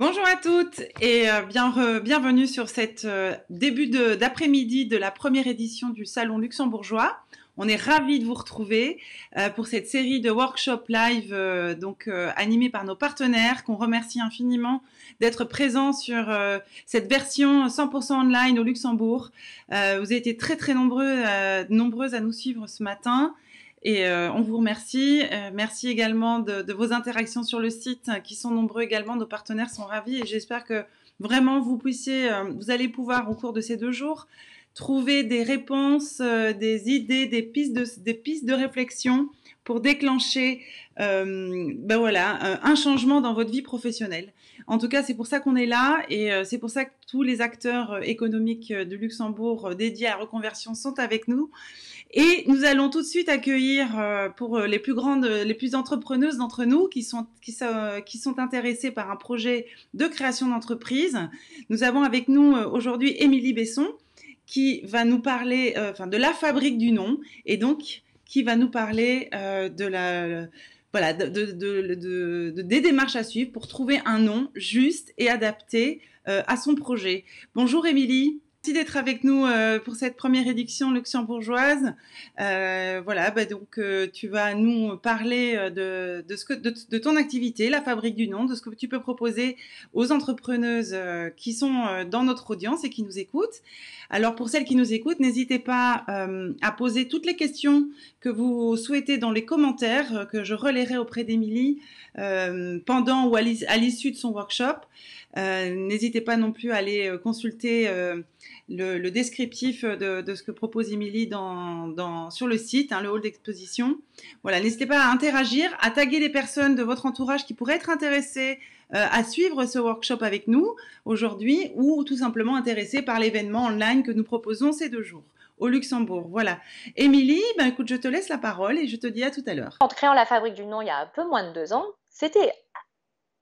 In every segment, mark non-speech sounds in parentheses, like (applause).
Bonjour à toutes et euh, bienvenue sur cette euh, début d'après-midi de, la première édition du Salon luxembourgeois. On est ravis de vous retrouver euh, pour cette série de workshops live donc animés par nos partenaires qu'on remercie infiniment d'être présents sur cette version 100% online au Luxembourg. vous avez été très très nombreux, nombreuses à nous suivre ce matin. Et euh, on vous remercie. Euh, merci également de, vos interactions sur le site qui sont nombreux également. Nos partenaires sont ravis et j'espère que vraiment vous puissiez, euh, vous allez pouvoir au cours de ces deux jours trouver des réponses, des idées, des pistes de, réflexion pour déclencher ben un changement dans votre vie professionnelle. En tout cas, c'est pour ça qu'on est là et c'est pour ça que tous les acteurs économiques de Luxembourg dédiés à la reconversion sont avec nous. Et nous allons tout de suite accueillir euh, pour euh, les plus grandes, euh, les plus entrepreneuses d'entre nous qui sont, qui, sont, qui sont intéressées par un projet de création d'entreprise. Nous avons avec nous aujourd'hui Émilie Besson qui va nous parler de la fabrique du nom et donc qui va nous parler de la... Voilà, de, de, de, des démarches à suivre pour trouver un nom juste et adapté à son projet. Bonjour Émilie d'être avec nous euh, pour cette première édition luxembourgeoise. Euh, voilà, bah, donc euh, tu vas nous parler de, de, ce que, de, ton activité, la fabrique du nom, de ce que tu peux proposer aux entrepreneuses qui sont dans notre audience et qui nous écoutent. Alors pour celles qui nous écoutent, n'hésitez pas à poser toutes les questions que vous souhaitez dans les commentaires que je relayerai auprès d'Émilie pendant ou à l'issue de son workshop. N'hésitez pas non plus à aller consulter euh, le, descriptif de, ce que propose Émilie dans, dans, sur le site, hein, le hall d'exposition. Voilà, n'hésitez pas à interagir, à taguer les personnes de votre entourage qui pourraient être intéressées euh, à suivre ce workshop avec nous aujourd'hui ou tout simplement intéressées par l'événement online que nous proposons ces deux jours au Luxembourg. Voilà. Émilie, ben écoute, je te laisse la parole et je te dis à tout à l'heure. En créant la Fabrique du Nom il y a un peu moins de deux ans, c'était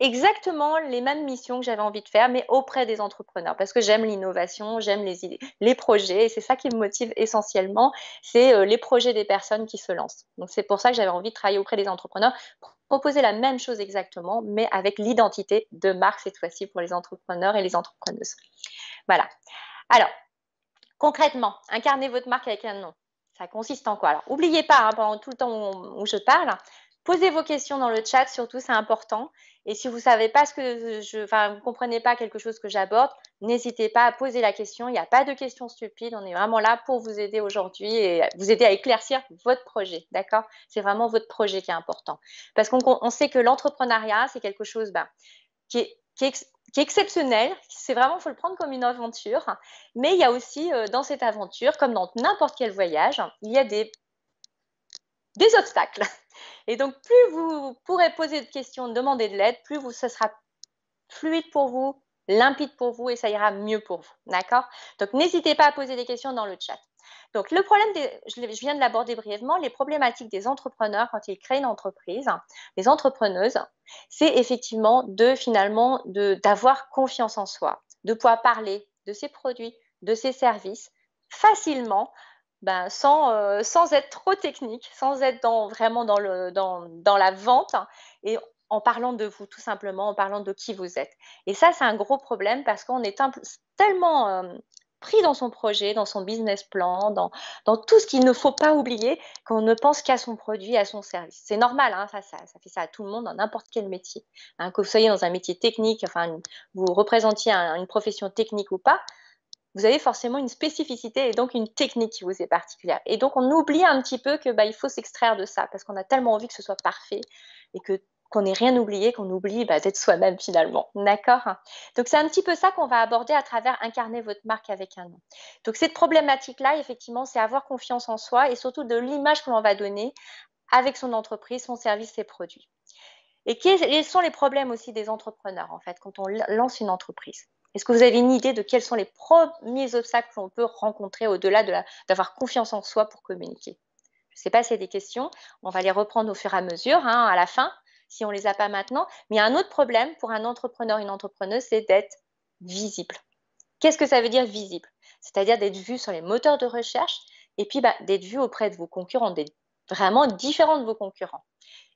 exactement les mêmes missions que j'avais envie de faire, mais auprès des entrepreneurs, parce que j'aime l'innovation, j'aime les idées, les projets, et c'est ça qui me motive essentiellement, c'est euh, les projets des personnes qui se lancent. Donc c'est pour ça que j'avais envie de travailler auprès des entrepreneurs, proposer la même chose exactement, mais avec l'identité de marque cette fois-ci pour les entrepreneurs et les entrepreneuses. Voilà. Alors, concrètement, incarnez votre marque avec un nom. Ça consiste en quoi Alors, n'oubliez pas, hein, pendant tout le temps où je parle, Posez vos questions dans le chat, surtout, c'est important. Et si vous savez pas ce que je, comprenez pas quelque chose que j'aborde, n'hésitez pas à poser la question. Il n'y a pas de questions stupides. On est vraiment là pour vous aider aujourd'hui et vous aider à éclaircir votre projet. D'accord C'est vraiment votre projet qui est important. Parce qu'on sait que l'entrepreneuriat, c'est quelque chose ben, qui est, exceptionnel. C'est vraiment, faut le prendre comme une aventure. Mais il y a aussi euh, dans cette aventure, comme dans n'importe quel voyage, il y a des des obstacles. Et donc, plus vous pourrez poser de questions, demander de l'aide, plus vous, ce sera fluide pour vous, limpide pour vous et ça ira mieux pour vous. D'accord Donc, n'hésitez pas à poser des questions dans le chat. Donc, le problème, je viens de l'aborder brièvement, les problématiques des entrepreneurs quand ils créent une entreprise, les entrepreneuses, c'est effectivement de finalement d'avoir confiance en soi, de pouvoir parler de ses produits, de ses services facilement ben, euh, sans, être trop technique, sans être vraiment dans, la vente hein, et en parlant de vous tout simplement, en parlant de qui vous êtes. Et ça, c'est un gros problème parce qu'on est tellement euh, pris dans son projet, dans son business plan, dans, tout ce qu'il ne faut pas oublier qu'on ne pense qu'à son produit, à son service. C'est normal, hein, ça, fait ça à tout le monde dans n'importe quel métier. Hein, que vous soyez dans un métier technique, enfin, vous représentiez une profession technique ou pas, vous avez forcément une spécificité et donc une technique qui vous est particulière. Et donc on oublie un petit peu que bah, il faut s'extraire de ça parce qu'on a tellement envie que ce soit parfait et que qu'on n'ait rien oublié, qu'on oublie bah, d'être soi-même finalement. D'accord Donc c'est un petit peu ça qu'on va aborder à travers incarner votre marque avec un nom. Donc cette problématique-là, effectivement, c'est avoir confiance en soi et surtout de l'image que l'on va donner avec son entreprise, son service, ses produits. Et quels sont les problèmes aussi des entrepreneurs, en fait, quand on lance une entreprise est-ce que vous avez une idée de quels sont les premiers obstacles qu'on peut rencontrer au-delà d'avoir confiance en soi pour communiquer Je ne sais pas s'il y a des questions, on va les reprendre au fur et à mesure, hein, à la fin, si on ne les a pas maintenant. Mais il y a un autre problème pour un entrepreneur, une entrepreneuse, c'est d'être visible. Qu'est-ce que ça veut dire visible C'est-à-dire d'être vu sur les moteurs de recherche et puis bah, d'être vu auprès de vos concurrents, d'être vraiment différent de vos concurrents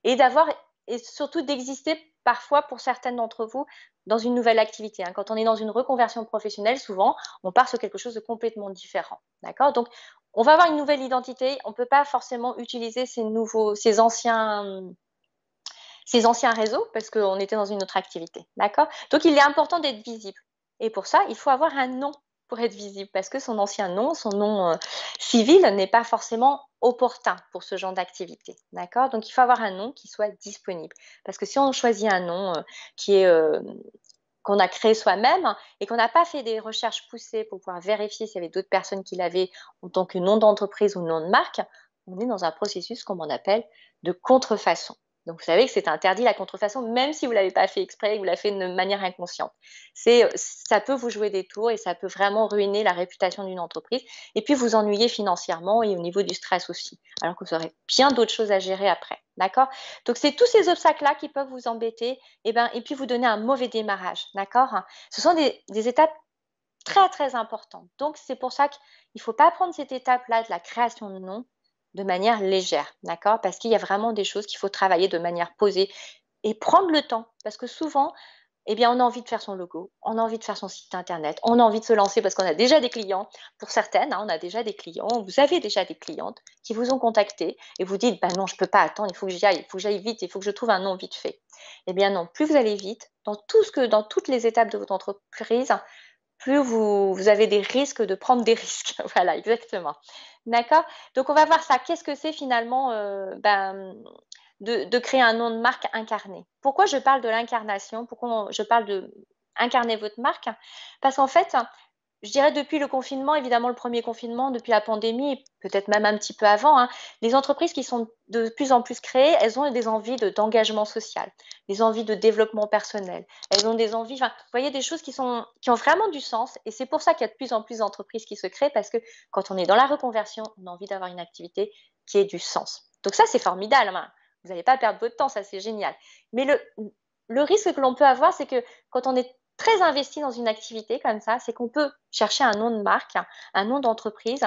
et d'avoir et surtout d'exister parfois pour certaines d'entre vous dans une nouvelle activité. Hein. Quand on est dans une reconversion professionnelle, souvent, on part sur quelque chose de complètement différent. D'accord Donc, on va avoir une nouvelle identité. On ne peut pas forcément utiliser ces, nouveaux, anciens ces anciens réseaux parce qu'on était dans une autre activité. D'accord Donc, il est important d'être visible. Et pour ça, il faut avoir un nom pour être visible parce que son ancien nom, son nom euh, civil n'est pas forcément opportun pour ce genre d'activité. D'accord Donc il faut avoir un nom qui soit disponible parce que si on choisit un nom euh, qui est euh, qu'on a créé soi-même hein, et qu'on n'a pas fait des recherches poussées pour pouvoir vérifier s'il y avait d'autres personnes qui l'avaient en tant que nom d'entreprise ou nom de marque, on est dans un processus qu'on appelle de contrefaçon. Donc vous savez que c'est interdit la contrefaçon, même si vous ne l'avez pas fait exprès, vous l'avez fait de manière inconsciente. ça peut vous jouer des tours et ça peut vraiment ruiner la réputation d'une entreprise et puis vous ennuyer financièrement et au niveau du stress aussi, alors que vous aurez bien d'autres choses à gérer après. D'accord Donc c'est tous ces obstacles-là qui peuvent vous embêter et, ben, et puis vous donner un mauvais démarrage. D'accord Ce sont des, étapes très très importantes. Donc c'est pour ça qu'il ne faut pas prendre cette étape-là de la création de nom de manière légère, d'accord Parce qu'il y a vraiment des choses qu'il faut travailler de manière posée et prendre le temps, parce que souvent, eh bien, on a envie de faire son logo, on a envie de faire son site internet, on a envie de se lancer parce qu'on a déjà des clients. Pour certaines, hein, on a déjà des clients, vous avez déjà des clientes qui vous ont contacté et vous dites, bah non, je ne peux pas attendre, il faut que j'aille, il faut j'aille vite, il faut que je trouve un nom vite fait. Eh bien non, plus vous allez vite, dans, tout ce que, dans toutes les étapes de votre entreprise, plus vous, vous avez des risques de prendre des (laughs) risques. voilà, exactement. D'accord Donc, on va voir ça. Qu'est-ce que c'est finalement euh, ben, de, créer un nom de marque incarné Pourquoi je parle de l'incarnation Pourquoi je parle de incarner votre marque Parce qu'en fait, je dirais depuis le confinement, évidemment le premier confinement, depuis la pandémie, peut-être même un petit peu avant, hein, les entreprises qui sont de plus en plus créées, elles ont des envies d'engagement social, des envies de développement personnel, elles ont des envies, vous voyez, des choses qui, sont, qui ont vraiment du sens. Et c'est pour ça qu'il y a de plus en plus d'entreprises qui se créent, parce que quand on est dans la reconversion, on a envie d'avoir une activité qui ait du sens. Donc ça, c'est formidable. Hein. Vous n'allez pas perdre votre temps, ça c'est génial. Mais le, le risque que l'on peut avoir, c'est que quand on est très investi dans une activité comme ça, c'est qu'on peut chercher un nom de marque, un nom d'entreprise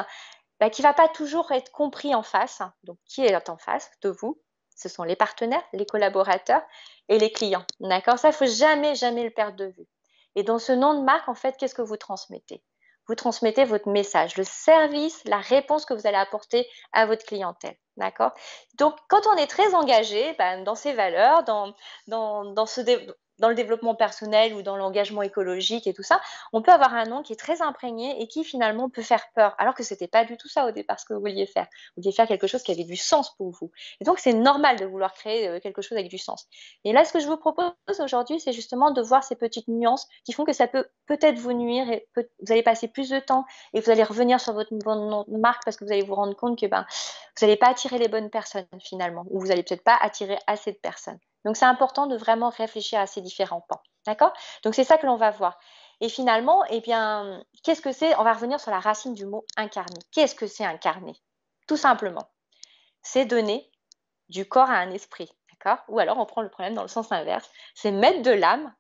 bah, qui ne va pas toujours être compris en face. Donc, qui est en face de vous Ce sont les partenaires, les collaborateurs et les clients. D'accord Ça, il faut jamais, jamais le perdre de vue. Et dans ce nom de marque, en fait, qu'est-ce que vous transmettez Vous transmettez votre message, le service, la réponse que vous allez apporter à votre clientèle. D'accord Donc, quand on est très engagé bah, dans ces valeurs, dans, dans, dans ce, dans le développement personnel ou dans l'engagement écologique et tout ça, on peut avoir un nom qui est très imprégné et qui finalement peut faire peur, alors que ce n'était pas du tout ça au départ ce que vous vouliez faire. Vous vouliez faire quelque chose qui avait du sens pour vous. Et donc c'est normal de vouloir créer euh, quelque chose avec du sens. Et là, ce que je vous propose aujourd'hui, c'est justement de voir ces petites nuances qui font que ça peut peut-être vous nuire et vous allez passer plus de temps et vous allez revenir sur votre marque parce que vous allez vous rendre compte que ben, vous n'allez pas attirer les bonnes personnes finalement, ou vous n'allez peut-être pas attirer assez de personnes. Donc, c'est important de vraiment réfléchir à ces différents pans. D'accord Donc, c'est ça que l'on va voir. Et finalement, eh bien, qu'est-ce que c'est On va revenir sur la racine du mot incarner. Qu'est-ce que c'est incarner Tout simplement, c'est donner du corps à un esprit. D'accord Ou alors, on prend le problème dans le sens inverse. C'est mettre de l'âme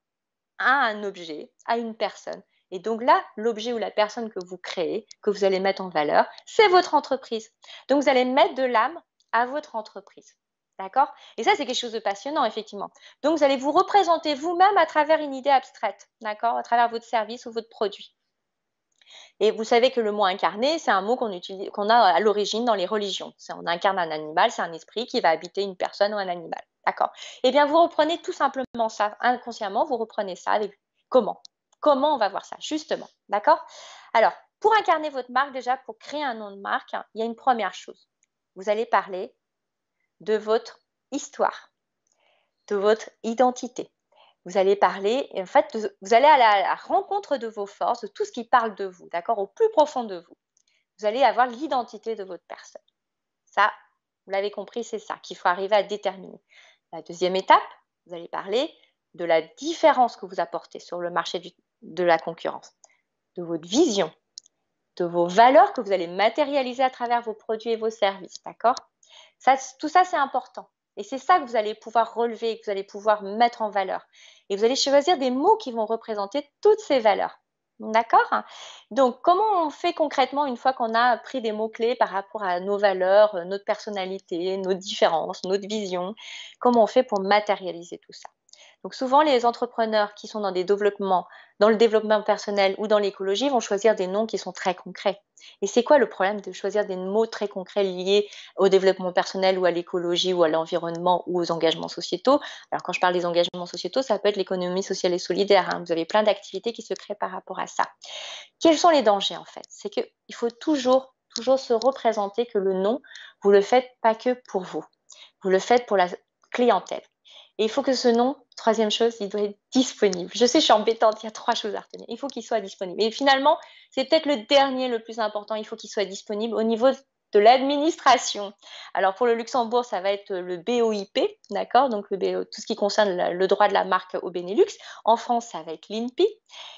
à un objet, à une personne. Et donc là, l'objet ou la personne que vous créez, que vous allez mettre en valeur, c'est votre entreprise. Donc vous allez mettre de l'âme à votre entreprise. D'accord Et ça, c'est quelque chose de passionnant, effectivement. Donc, vous allez vous représenter vous-même à travers une idée abstraite, d'accord À travers votre service ou votre produit. Et vous savez que le mot incarné, c'est un mot qu'on qu'on a à l'origine dans les religions. On incarne un animal, c'est un esprit qui va habiter une personne ou un animal. D'accord Eh bien, vous reprenez tout simplement ça, inconsciemment, vous reprenez ça avec comment Comment on va voir ça, justement. D'accord Alors, pour incarner votre marque, déjà, pour créer un nom de marque, hein, il y a une première chose. Vous allez parler de votre histoire, de votre identité. Vous allez parler, en fait, vous allez à la, rencontre de vos forces, de tout ce qui parle de vous, d'accord, au plus profond de vous. Vous allez avoir l'identité de votre personne. Ça, vous l'avez compris, c'est ça qu'il faut arriver à déterminer. La deuxième étape, vous allez parler de la différence que vous apportez sur le marché de la concurrence, de votre vision, de vos valeurs que vous allez matérialiser à travers vos produits et vos services, d'accord tout ça, c'est important. Et c'est ça que vous allez pouvoir relever, que vous allez pouvoir mettre en valeur. Et vous allez choisir des mots qui vont représenter toutes ces valeurs. D'accord Donc, comment on fait concrètement une fois qu'on a pris des mots-clés par rapport à nos valeurs, euh, notre personnalité, nos différences, notre vision Comment on fait pour matérialiser tout ça donc souvent, les entrepreneurs qui sont dans des développements, dans le développement personnel ou dans l'écologie, vont choisir des noms qui sont très concrets. Et c'est quoi le problème de choisir des mots très concrets liés au développement personnel ou à l'écologie ou à l'environnement ou aux engagements sociétaux Alors quand je parle des engagements sociétaux, ça peut être l'économie sociale et solidaire. Hein. Vous avez plein d'activités qui se créent par rapport à ça. Quels sont les dangers en fait C'est qu'il faut toujours, toujours se représenter que le nom, vous le faites pas que pour vous. Vous le faites pour la clientèle. Et il faut que ce nom Troisième chose, il doit être disponible. Je sais, je suis embêtante, il y a trois choses à retenir. Il faut qu'il soit disponible. Et finalement, c'est peut-être le dernier le plus important, il faut qu'il soit disponible au niveau de l'administration. Alors pour le Luxembourg, ça va être le BOIP, d'accord Donc le tout ce qui concerne le droit de la marque au Benelux. En France, ça va être l'INPI.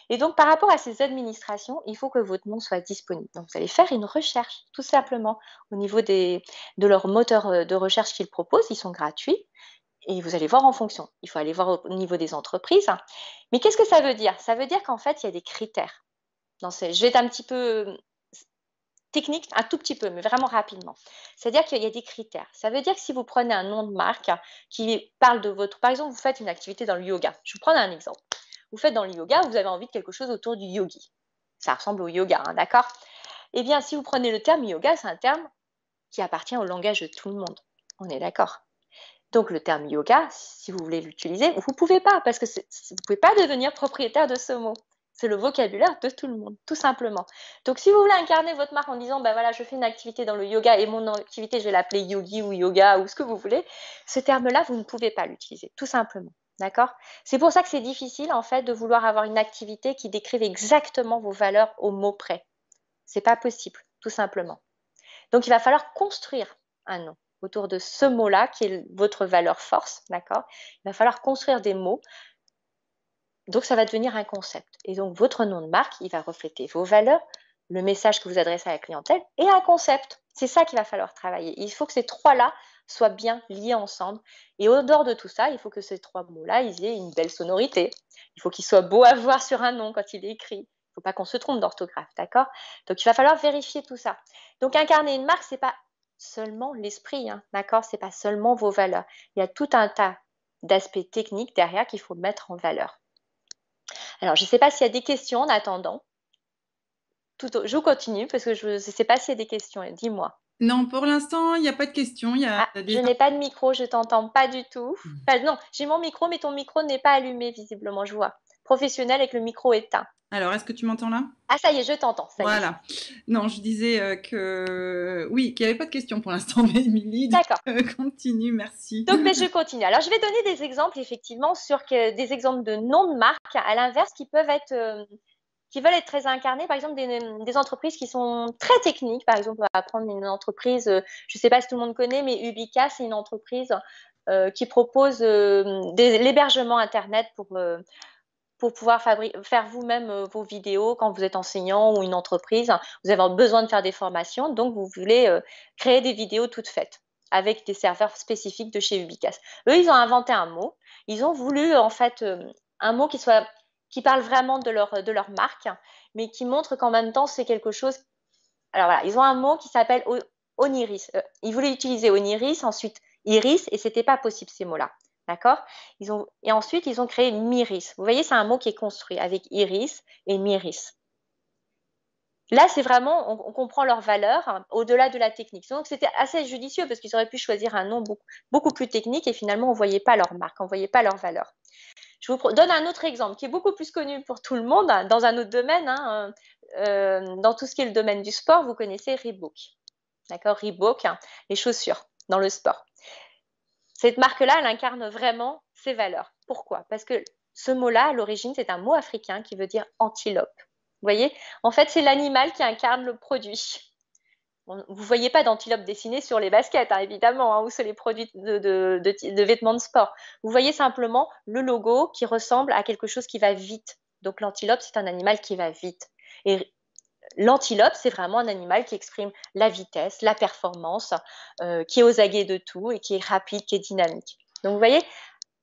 Et donc par rapport à ces administrations, il faut que votre nom soit disponible. Donc vous allez faire une recherche, tout simplement, au niveau des, de leurs moteurs euh, de recherche qu'ils proposent. Ils sont gratuits et vous allez voir en fonction. Il faut aller voir au niveau des entreprises. Mais qu'est-ce que ça veut dire Ça veut dire qu'en fait, il y a des critères. Dans Je vais être un petit peu euh, technique, un tout petit peu, mais vraiment rapidement. C'est-à-dire qu'il y a des critères. Ça veut dire que si vous prenez un nom de marque qui parle de votre... Par exemple, vous faites une activité dans le yoga. Je vous prends un exemple. Vous faites dans le yoga, vous avez envie de quelque chose autour du yogi. Ça ressemble au yoga, hein, d'accord Eh bien, si vous prenez le terme yoga, c'est un terme qui appartient au langage de tout le monde. On est d'accord donc le terme yoga, si vous voulez l'utiliser, vous ne pouvez pas, parce que vous ne pouvez pas devenir propriétaire de ce mot. C'est le vocabulaire de tout le monde, tout simplement. Donc si vous voulez incarner votre marque en disant, ben voilà, je fais une activité dans le yoga et mon activité, je vais l'appeler yogi ou yoga ou ce que vous voulez, ce terme-là, vous ne pouvez pas l'utiliser, tout simplement. D'accord C'est pour ça que c'est difficile, en fait, de vouloir avoir une activité qui décrive exactement vos valeurs au mot près. C'est pas possible, tout simplement. Donc il va falloir construire un nom autour de ce mot-là qui est votre valeur force, d'accord Il va falloir construire des mots. Donc ça va devenir un concept. Et donc votre nom de marque, il va refléter vos valeurs, le message que vous adressez à la clientèle et un concept. C'est ça qu'il va falloir travailler. Il faut que ces trois-là soient bien liés ensemble. Et au dehors de tout ça, il faut que ces trois mots-là, ils aient une belle sonorité. Il faut qu'ils soient beaux à voir sur un nom quand il est écrit faut pas qu'on se trompe d'orthographe, d'accord Donc il va falloir vérifier tout ça. Donc incarner une marque, c'est pas seulement l'esprit, hein, d'accord C'est pas seulement vos valeurs. Il y a tout un tas d'aspects techniques derrière qu'il faut mettre en valeur. Alors, je ne sais pas s'il y a des questions en attendant. Je continue parce que je ne sais pas s'il y a des questions. Dis-moi. Non, pour l'instant, il n'y a pas de questions. Ah, je n'ai pas de micro, je t'entends pas du tout. Mm. non, j'ai mon micro, mais ton micro n'est pas allumé visiblement, je vois. Professionnel avec le micro éteint. Alors, est-ce que tu m'entends là Ah, ça y est, je t'entends. Voilà. Non, je disais euh, que oui, qu'il n'y avait pas de questions pour l'instant, (laughs) mais Émilie. Euh, continue, merci. Donc, mais ben, (laughs) je continue. Alors, je vais donner des exemples, effectivement, sur des exemples de noms de marques, à l'inverse, qui peuvent être. Euh, qui veulent être très incarnés, par exemple des, des, entreprises qui sont très techniques. Par exemple, on va prendre une entreprise, je ne sais pas si tout le monde connaît, mais Ubica, c'est une entreprise qui propose l'hébergement Internet pour pour pouvoir faire vous-même euh, vos vidéos quand vous êtes enseignant ou une entreprise. Vous avez besoin de faire des formations, donc vous voulez euh, créer des vidéos toutes faites avec des serveurs spécifiques de chez Ubicas. Eux, ils ont inventé un mot. Ils ont voulu euh, en fait un mot qui soit qui parle vraiment de leur, de leur marque, mais qui montre qu'en même temps, c'est quelque chose. Alors voilà, ils ont un mot qui s'appelle Oniris. ils voulaient utiliser Oniris, ensuite Iris, et ce n'était pas possible ces mots-là. D'accord ils ont... Et ensuite, ils ont créé Myris. Vous voyez, c'est un mot qui est construit avec Iris et Myris. Là, c'est vraiment, on, comprend leur valeur hein, au-delà de la technique. Donc, c'était assez judicieux parce qu'ils auraient pu choisir un nom beaucoup, plus technique et finalement, on ne voyait pas leur marque, on ne voyait pas leur valeur. Je vous donne un autre exemple qui est beaucoup plus connu pour tout le monde hein, dans un autre domaine, hein, euh, dans tout ce qui est le domaine du sport. Vous connaissez Reebok. D'accord Reebok, les chaussures dans le sport. Cette marque-là, elle incarne vraiment ses valeurs. Pourquoi Parce que ce mot-là, à l'origine, c'est un mot africain qui veut dire antilope. Vous voyez En fait, c'est l'animal qui incarne le produit. vous ne voyez pas d'antilope dessinée sur les baskets, hein, évidemment, hein, ou sur les produits de, de, vêtements de sport. Vous voyez simplement le logo qui ressemble à quelque chose qui va vite. Donc l'antilope, c'est un animal qui va vite. Et L'antilope, c'est vraiment un animal qui exprime la vitesse, la performance, euh, qui est aux aguets de tout et qui est rapide, qui est dynamique. Donc vous voyez,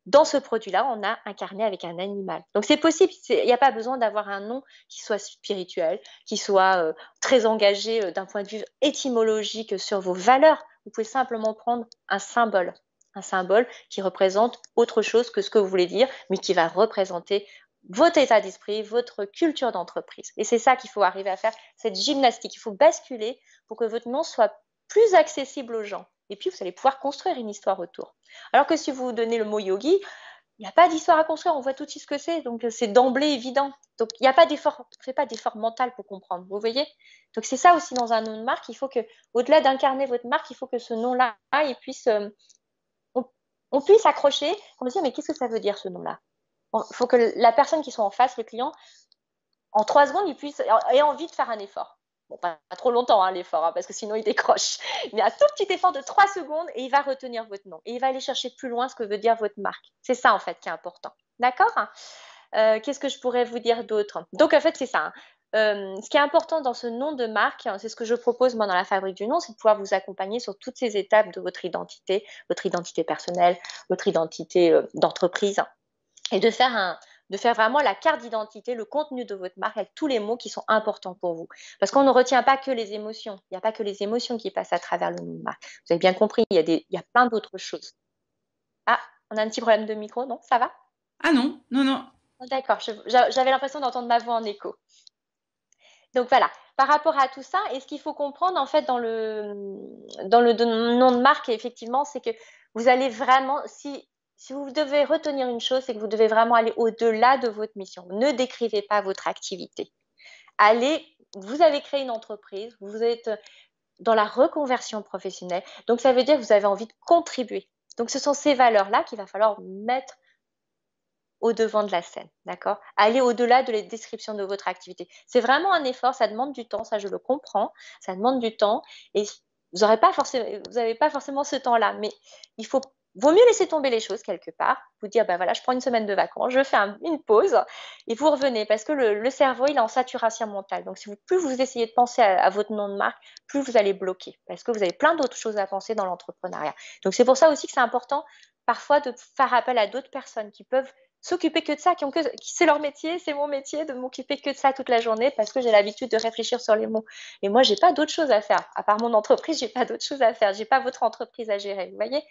dans ce produit-là, on a incarné avec un animal. Donc c'est possible, il n'y a pas besoin d'avoir un nom qui soit spirituel, qui soit euh, très engagé euh, d'un point de vue étymologique sur vos valeurs. Vous pouvez simplement prendre un symbole, un symbole qui représente autre chose que ce que vous voulez dire, mais qui va représenter votre état d'esprit, votre culture d'entreprise. Et c'est ça qu'il faut arriver à faire, cette gymnastique. Il faut basculer pour que votre nom soit plus accessible aux gens. Et puis, vous allez pouvoir construire une histoire autour. Alors que si vous donnez le mot yogi, il n'y a pas d'histoire à construire, on voit tout de suite ce que c'est, donc c'est d'emblée évident. Donc il n'y a pas d'effort, on ne fait pas d'effort mental pour comprendre, vous voyez Donc c'est ça aussi dans un nom de marque, il faut que, au-delà d'incarner votre marque, il faut que ce nom-là, il puisse, euh, on, puisse accrocher, on se dire, mais qu'est-ce que ça veut dire ce nom-là il faut que la personne qui soit en face, le client, en trois secondes, il puisse ait envie de faire un effort. Bon, pas, trop longtemps hein, l'effort, hein, parce que sinon il décroche. (laughs) Mais un tout petit effort de trois secondes et il va retenir votre nom. Et il va aller chercher plus loin ce que veut dire votre marque. C'est ça en fait qui est important. D'accord euh, Qu'est-ce que je pourrais vous dire d'autre Donc en fait, c'est ça. Hein. Euh, ce qui est important dans ce nom de marque, c'est ce que je propose moi dans la fabrique du nom, c'est de pouvoir vous accompagner sur toutes ces étapes de votre identité, votre identité personnelle, votre identité euh, d'entreprise, et de faire un, de faire vraiment la carte d'identité, le contenu de votre marque avec tous les mots qui sont importants pour vous. Parce qu'on ne retient pas que les émotions. Il n'y a pas que les émotions qui passent à travers le nom de marque. Vous avez bien compris, il y a, des, il y plein d'autres choses. Ah, on a un petit problème de micro, non Ça va Ah non, non, non. Oh, d'accord, j'avais l'impression d'entendre ma voix en écho. Donc voilà, par rapport à tout ça, et ce qu'il faut comprendre en fait dans le, dans le nom de marque, effectivement, c'est que vous allez vraiment, si si vous devez retenir une chose, c'est que vous devez vraiment aller au-delà de votre mission. Ne décrivez pas votre activité. Allez, vous avez créé une entreprise, vous êtes dans la reconversion professionnelle. Donc, ça veut dire que vous avez envie de contribuer. Donc, ce sont ces valeurs-là qu'il va falloir mettre au devant de la scène, d'accord Aller au-delà de la description de votre activité. C'est vraiment un effort, ça demande du temps, ça je le comprends, ça demande du temps et vous pas forcément, vous n'avez pas forcément ce temps-là, mais il faut vaut mieux laisser tomber les choses quelque part, vous dire, ben voilà, je prends une semaine de vacances, je fais une pause et vous revenez parce que le, cerveau, il est en saturation mentale. Donc, si vous, plus vous essayez de penser à, à, votre nom de marque, plus vous allez bloquer parce que vous avez plein d'autres choses à penser dans l'entrepreneuriat. Donc, c'est pour ça aussi que c'est important parfois de faire appel à d'autres personnes qui peuvent s'occuper que de ça, qui, ont que, qui c'est leur métier, c'est mon métier de m'occuper que de ça toute la journée parce que j'ai l'habitude de réfléchir sur les mots. Et moi, j'ai pas d'autre chose à faire. À part mon entreprise, j'ai pas d'autre chose à faire. J'ai pas votre entreprise à gérer, vous voyez.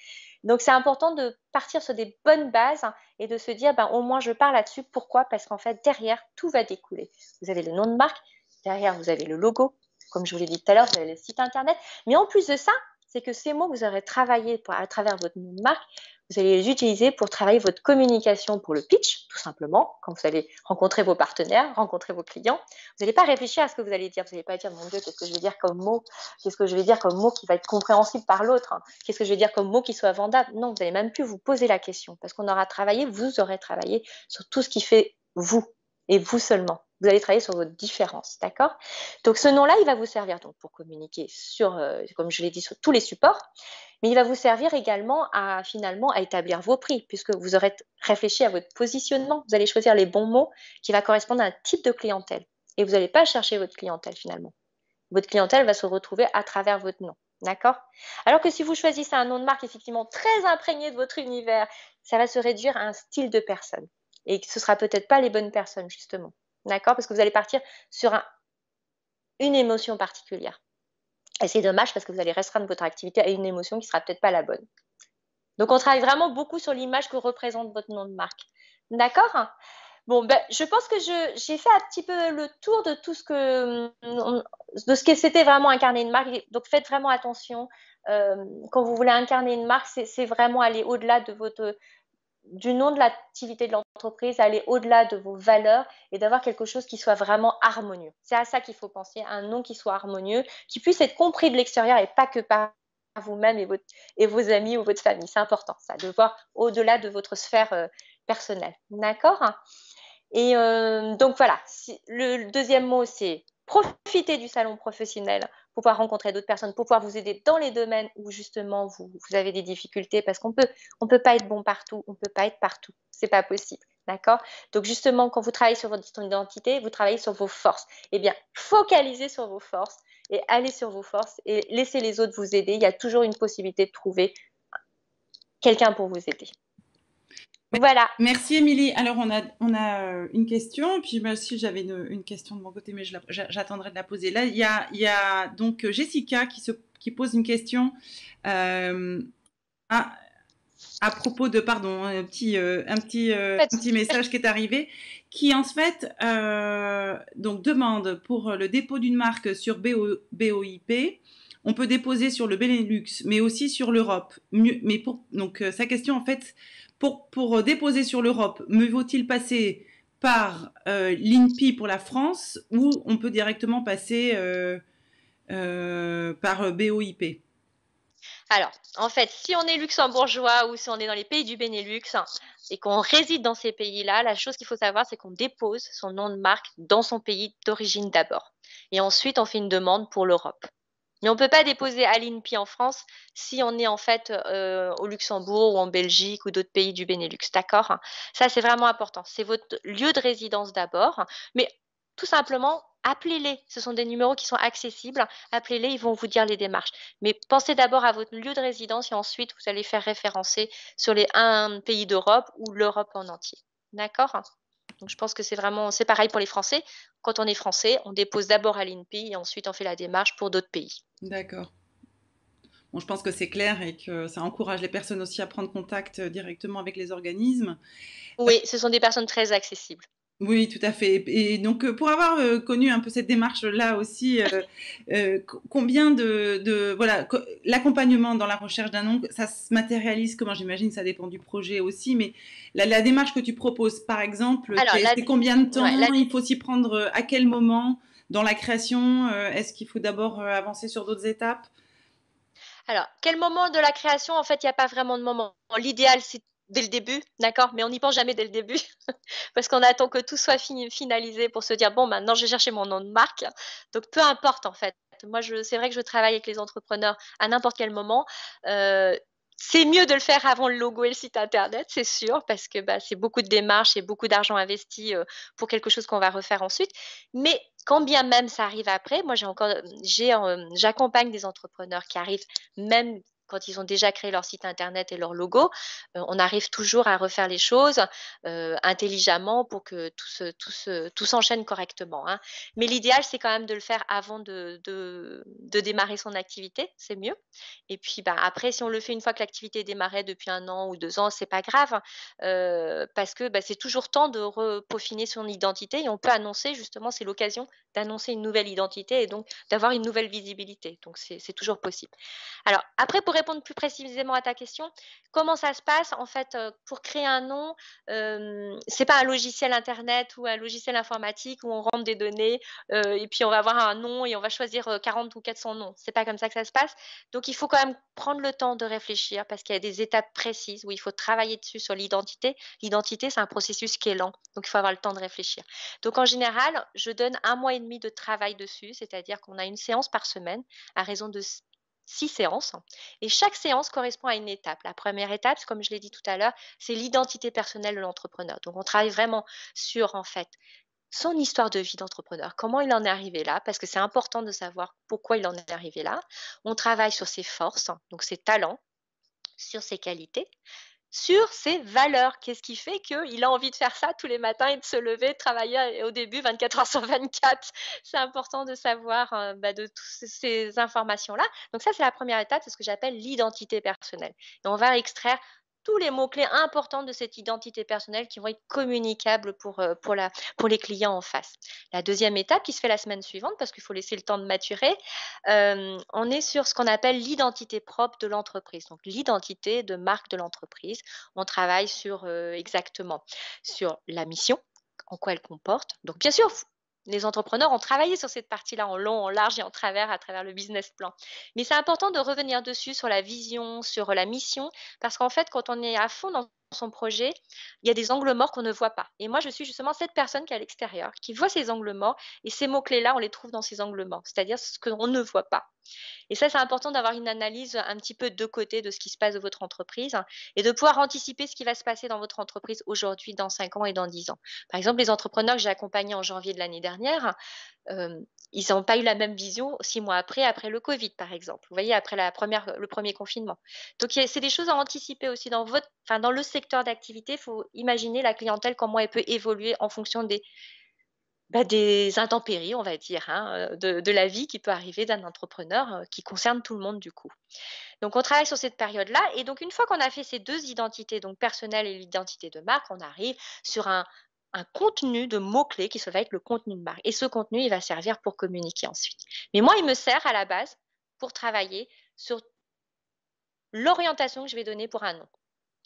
Donc, c'est important de partir sur des bonnes bases et de se dire, ben, au moins, je parle là-dessus. Pourquoi Parce qu'en fait, derrière, tout va découler. Vous avez le nom de marque, derrière, vous avez le logo, comme je vous l'ai dit tout à l'heure, vous avez le site internet. Mais en plus de ça, c'est que ces mots que vous aurez travaillés à travers votre marque, vous allez les utiliser pour travailler votre communication pour le pitch, tout simplement. Quand vous allez rencontrer vos partenaires, rencontrer vos clients, vous n'allez pas réfléchir à ce que vous allez dire. Vous n'allez pas dire, mon Dieu, qu'est-ce que je vais dire comme mot Qu'est-ce que je vais dire comme mot qui va être compréhensible par l'autre Qu'est-ce que je vais dire comme mot qui soit vendable Non, vous n'allez même plus vous poser la question parce qu'on aura travaillé, vous aurez travaillé sur tout ce qui fait vous et vous seulement vous allez travailler sur votre différence, d'accord Donc ce nom-là, il va vous servir donc pour communiquer sur, euh, comme je l'ai dit, sur tous les supports, mais il va vous servir également à finalement à établir vos prix, puisque vous aurez réfléchi à votre positionnement, vous allez choisir les bons mots qui vont correspondre à un type de clientèle, et vous n'allez pas chercher votre clientèle finalement. Votre clientèle va se retrouver à travers votre nom. D'accord Alors que si vous choisissez un nom de marque effectivement très imprégné de votre univers, ça va se réduire à un style de personne. Et ce ne sera peut-être pas les bonnes personnes, justement. D'accord Parce que vous allez partir sur une émotion particulière. Et c'est dommage parce que vous allez restreindre votre activité à une émotion qui ne sera peut-être pas la bonne. Donc, on travaille vraiment beaucoup sur l'image que représente votre nom de marque. D'accord Bon, ben, je pense que j'ai fait un petit peu le tour de tout ce que, hum, de ce que c'était vraiment incarner une marque. Donc, faites vraiment attention. Euh, quand vous voulez incarner une marque, c'est vraiment aller au-delà de votre, du nom de l'activité de l'entreprise, aller au-delà de vos valeurs et d'avoir quelque chose qui soit vraiment harmonieux. C'est à ça qu'il faut penser, un nom qui soit harmonieux, qui puisse être compris de l'extérieur et pas que par vous-même et, vos amis ou votre famille. C'est important, ça, de voir au-delà de votre sphère euh, personnelle. D'accord Et euh, donc voilà, le deuxième mot, c'est profiter du salon professionnel pour pouvoir rencontrer d'autres personnes, pour pouvoir vous aider dans les domaines où justement vous, avez des difficultés parce qu'on peut, on peut pas être bon partout, on ne peut pas être partout, Ce n'est pas possible. D'accord Donc justement, quand vous travaillez sur votre identité, vous travaillez sur vos forces. Eh bien, focalisez sur vos forces et allez sur vos forces et laissez les autres vous aider. Il y a toujours une possibilité de trouver quelqu'un pour vous aider. Voilà. Merci Émilie. Alors on a, on a euh, une question, puis moi j'avais une, question de mon côté, mais j'attendrai de la poser. Là, il y a, y a donc euh, Jessica qui, se, qui pose une question euh, à, propos de, pardon, hein, un petit, un petit, petit message qui est arrivé, qui en fait donc demande pour le dépôt d'une marque sur BO, BOIP. On peut déposer sur le Benelux, mais aussi sur l'Europe. Mais pour, donc sa question en fait, pour, euh, déposer sur l'Europe, me vaut-il passer par euh, l'INPI pour la France ou on peut directement passer euh, par BOIP alors, en fait, si on est luxembourgeois ou si on est dans les pays du Benelux et qu'on réside dans ces pays-là, la chose qu'il faut savoir, c'est qu'on dépose son nom de marque dans son pays d'origine d'abord. Et ensuite, on fait une demande pour l'Europe. Mais on ne peut pas déposer à l'INPI en France si on est en fait euh, au Luxembourg ou en Belgique ou d'autres pays du Benelux. D'accord Ça, c'est vraiment important. C'est votre lieu de résidence d'abord. Mais tout simplement, appelez-les. Ce sont des numéros qui sont accessibles. Appelez-les, ils vont vous dire les démarches. Mais pensez d'abord à votre lieu de résidence et ensuite, vous allez faire référencer sur les un pays d'Europe ou l'Europe en entier. D'accord donc je pense que c'est vraiment, c'est pareil pour les Français. Quand on est français, on dépose d'abord à l'INPI et ensuite on fait la démarche pour d'autres pays. D'accord. Bon, je pense que c'est clair et que ça encourage les personnes aussi à prendre contact euh, directement avec les organismes. Oui, ce sont des personnes très accessibles. Oui, tout à fait. Et donc, euh, pour avoir euh, connu un peu cette démarche-là aussi, euh, combien de, voilà, l'accompagnement dans la recherche d'un nom, ça se matérialise comment J'imagine, ça dépend du projet aussi, mais la, démarche que tu proposes, par exemple, c'est combien de temps Il faut s'y prendre à quel moment dans la création Est-ce qu'il faut d'abord avancer sur d'autres étapes alors, quel moment de la création En fait, il n'y a pas vraiment de moment. L'idéal, c'est dès le début, d'accord, mais on n'y pense jamais dès le début, (laughs) parce qu'on attend que tout soit fini, finalisé pour se dire, bon, maintenant je vais chercher mon nom de marque. Donc peu importe en fait. Moi, c'est vrai que je travaille avec les entrepreneurs à n'importe quel moment. Euh, c'est mieux de le faire avant le logo et le site internet, c'est sûr, parce que bah, c'est beaucoup de démarches et beaucoup d'argent investi euh, pour quelque chose qu'on va refaire ensuite. Mais quand bien même ça arrive après, moi j'ai euh, j'accompagne des entrepreneurs qui arrivent même quand ils ont déjà créé leur site internet et leur logo, euh, on arrive toujours à refaire les choses euh, intelligemment pour que tout, tout, tout s'enchaîne correctement. Hein. Mais l'idéal, c'est quand même de le faire avant de, démarrer son activité, c'est mieux. Et puis bah, après, si on le fait une fois que l'activité est depuis un an ou deux ans, c'est pas grave euh, parce que bah, c'est toujours temps de repaufiner son identité et on peut annoncer justement, c'est l'occasion d'annoncer une nouvelle identité et donc d'avoir une nouvelle visibilité. Donc c'est, toujours possible. Alors après, pour plus précisément à ta question, comment ça se passe en fait euh, pour créer un nom euh, C'est pas un logiciel internet ou un logiciel informatique où on rentre des données euh, et puis on va avoir un nom et on va choisir 40 ou 400 noms. C'est pas comme ça que ça se passe. Donc il faut quand même prendre le temps de réfléchir parce qu'il y a des étapes précises où il faut travailler dessus sur l'identité. L'identité c'est un processus qui est lent, donc il faut avoir le temps de réfléchir. Donc en général, je donne un mois et demi de travail dessus, c'est-à-dire qu'on a une séance par semaine à raison de six séances. Et chaque séance correspond à une étape. La première étape, comme je l'ai dit tout à l'heure, c'est l'identité personnelle de l'entrepreneur. Donc, on travaille vraiment sur, en fait, son histoire de vie d'entrepreneur, comment il en est arrivé là, parce que c'est important de savoir pourquoi il en est arrivé là. On travaille sur ses forces, donc ses talents, sur ses qualités, sur ses valeurs. Qu'est-ce qui fait qu'il a envie de faire ça tous les matins et de se lever, de travailler euh, au début 24 heures (laughs) sur 24 C'est important de savoir euh, bah, de toutes ces informations-là. Donc ça, c'est la première étape, c'est ce que j'appelle l'identité personnelle. on va extraire tous les mots-clés importants de cette identité personnelle qui vont être communicables pour, euh, pour, la, pour les clients en face. La deuxième étape qui se fait la semaine suivante, parce qu'il faut laisser le temps de maturer, euh, on est sur ce qu'on appelle l'identité propre de l'entreprise, donc l'identité de marque de l'entreprise. On travaille sur euh, exactement sur la mission, en quoi elle comporte. Donc, bien sûr, les entrepreneurs ont travaillé sur cette partie-là en long, en large et en travers à travers le business plan. Mais c'est important de revenir dessus sur la vision, sur la mission, parce qu'en fait, quand on est à fond dans son projet, il y a des angles morts qu'on ne voit pas. Et moi, je suis justement cette personne qui est à l'extérieur, qui voit ces angles morts, et ces mots-clés-là, on les trouve dans ces angles morts, c'est-à-dire ce qu'on ne voit pas. Et ça, c'est important d'avoir une analyse un petit peu de côté de ce qui se passe de votre entreprise hein, et de pouvoir anticiper ce qui va se passer dans votre entreprise aujourd'hui, dans cinq ans et dans dix ans. Par exemple, les entrepreneurs que j'ai accompagnés en janvier de l'année dernière, euh, ils n'ont pas eu la même vision six mois après, après le Covid, par exemple. Vous voyez, après la première, le premier confinement. Donc, c'est des choses à anticiper aussi dans votre, enfin, dans le secteur d'activité. Il faut imaginer la clientèle comment elle peut évoluer en fonction des, bah, des intempéries, on va dire, hein, euh, de, de, la vie qui peut arriver d'un entrepreneur euh, qui concerne tout le monde du coup. Donc, on travaille sur cette période-là. Et donc, une fois qu'on a fait ces deux identités, donc personnelle et l'identité de marque, on arrive sur un un contenu de mots-clés qui va être le contenu de marque. Et ce contenu, il va servir pour communiquer ensuite. Mais moi, il me sert à la base pour travailler sur l'orientation que je vais donner pour un nom.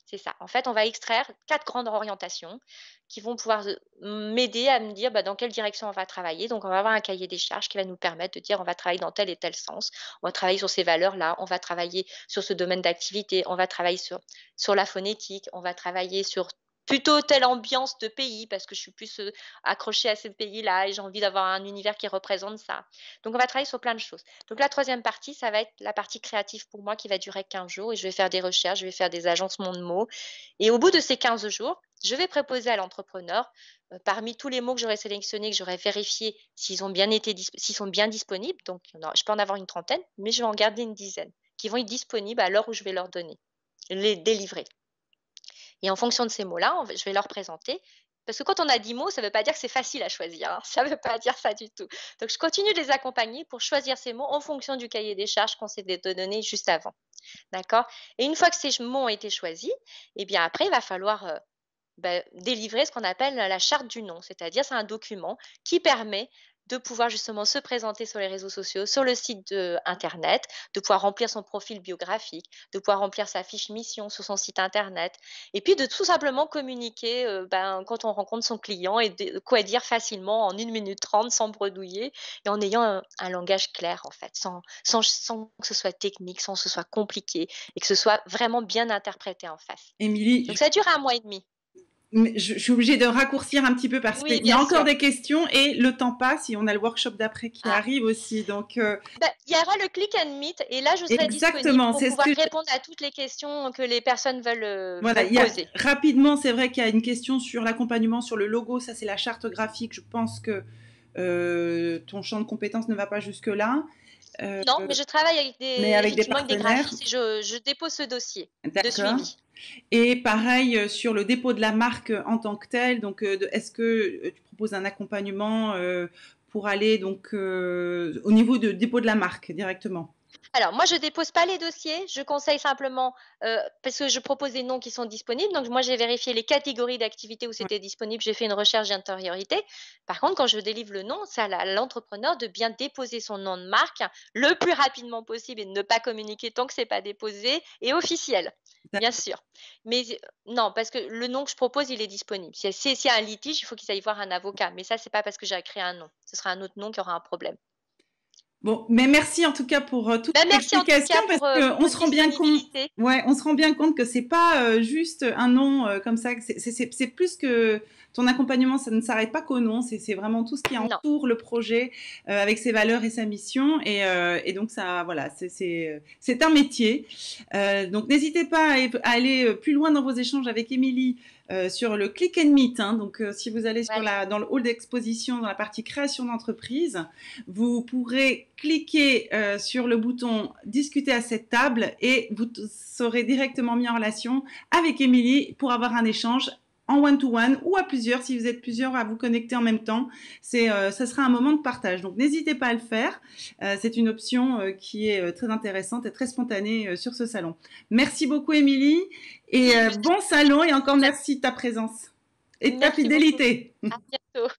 C'est ça. En fait, on va extraire quatre grandes orientations qui vont pouvoir m'aider à me dire bah, dans quelle direction on va travailler. Donc, on va avoir un cahier des charges qui va nous permettre de dire on va travailler dans tel et tel sens, on va travailler sur ces valeurs-là, on va travailler sur ce domaine d'activité, on va travailler sur, sur la phonétique, on va travailler sur plutôt telle ambiance de pays parce que je suis plus euh, accrochée à ce pays-là et j'ai envie d'avoir un univers qui représente ça. Donc on va travailler sur plein de choses. Donc la troisième partie, ça va être la partie créative pour moi qui va durer 15 jours et je vais faire des recherches, je vais faire des agencements de mots. Et au bout de ces 15 jours, je vais proposer à l'entrepreneur, euh, parmi tous les mots que j'aurais sélectionnés, que j'aurais vérifié s'ils ont bien été s'ils sont bien disponibles, donc je peux en avoir une trentaine, mais je vais en garder une dizaine qui vont être disponibles à l'heure où je vais leur donner, les délivrer. Et en fonction de ces mots-là, je vais leur présenter parce que quand on a 10 mots, ça ne veut pas dire que c'est facile à choisir. Hein. (laughs) Ça ne veut pas dire ça du tout. Donc, je continue de les accompagner pour choisir ces mots en fonction du cahier des charges qu'on s'est donné juste avant. D'accord Et une fois que ces mots ont été choisis, eh bien, après, il va falloir euh, ben, délivrer ce qu'on appelle la charte du nom. C'est-à-dire, c'est un document qui permet de pouvoir justement se présenter sur les réseaux sociaux, sur le site de Internet, de pouvoir remplir son profil biographique, de pouvoir remplir sa fiche mission sur son site Internet, et puis de tout simplement communiquer euh, ben, quand on rencontre son client et de quoi dire facilement en une minute trente sans bredouiller et en ayant un, langage clair en fait, sans, sans, que ce soit technique, sans que ce soit compliqué et que ce soit vraiment bien interprété en face. Émilie, Donc ça dure un mois et demi je, suis obligée de raccourcir un petit peu parce qu'il y a encore des questions et le temps passe et on a le workshop d'après qui ah. arrive aussi. Donc, euh, bah, il y aura le click and meet et là, je serai disponible pour pouvoir répondre à toutes les questions que les personnes veulent, euh, poser. rapidement, c'est vrai qu'il y a une question sur l'accompagnement, sur le logo. Ça, c'est la charte graphique. Je pense que euh, ton champ de compétences ne va pas jusque-là. Euh, non, mais je travaille avec des, graphistes et je, dépose ce dossier de suivi. Et pareil euh, sur le dépôt de la marque en tant que tel, Donc, est-ce que tu proposes un accompagnement pour aller donc au niveau de dépôt de la marque directement alors, moi, je ne dépose pas les dossiers. Je conseille simplement, euh, parce que je propose des noms qui sont disponibles. Donc, moi, j'ai vérifié les catégories d'activités où c'était disponible. J'ai fait une recherche d'intériorité. Par contre, quand je délivre le nom, c'est à l'entrepreneur de bien déposer son nom de marque le plus rapidement possible et de ne pas communiquer tant que ce n'est pas déposé et officiel, bien sûr. Mais euh, non, parce que le nom que je propose, il est disponible. S'il y a un litige, il faut qu'il aille voir un avocat. Mais ça, ce n'est pas parce que j'ai créé un nom. Ce sera un autre nom qui aura un problème. Bon, mais merci en tout cas pour toutes les questions, parce euh, qu'on on se rend bien compte. Ouais, on se rend bien compte que c'est pas euh, juste un nom euh, comme ça. C'est plus que ton accompagnement, ça ne s'arrête pas qu'au nom. C'est vraiment tout ce qui entoure le projet avec ses valeurs et sa mission. Et, donc ça, voilà, c'est un métier. donc n'hésitez pas à, à, aller plus loin dans vos échanges avec Émilie euh, sur le click and meet. Hein. Donc, euh, si vous allez sur dans le hall d'exposition, dans la partie création d'entreprise, vous pourrez cliquer euh, sur le bouton discuter à cette table et vous serez directement mis en relation avec Émilie pour avoir un échange en one-to-one ou à plusieurs, si vous êtes plusieurs à vous connecter en même temps. C'est, euh, ça sera un moment de partage. Donc n'hésitez pas à le faire. Euh, c'est une option euh, qui est très intéressante et très spontanée sur ce salon. Merci beaucoup, Émilie. Et bon salon et encore merci de ta présence et de ta fidélité. À bientôt.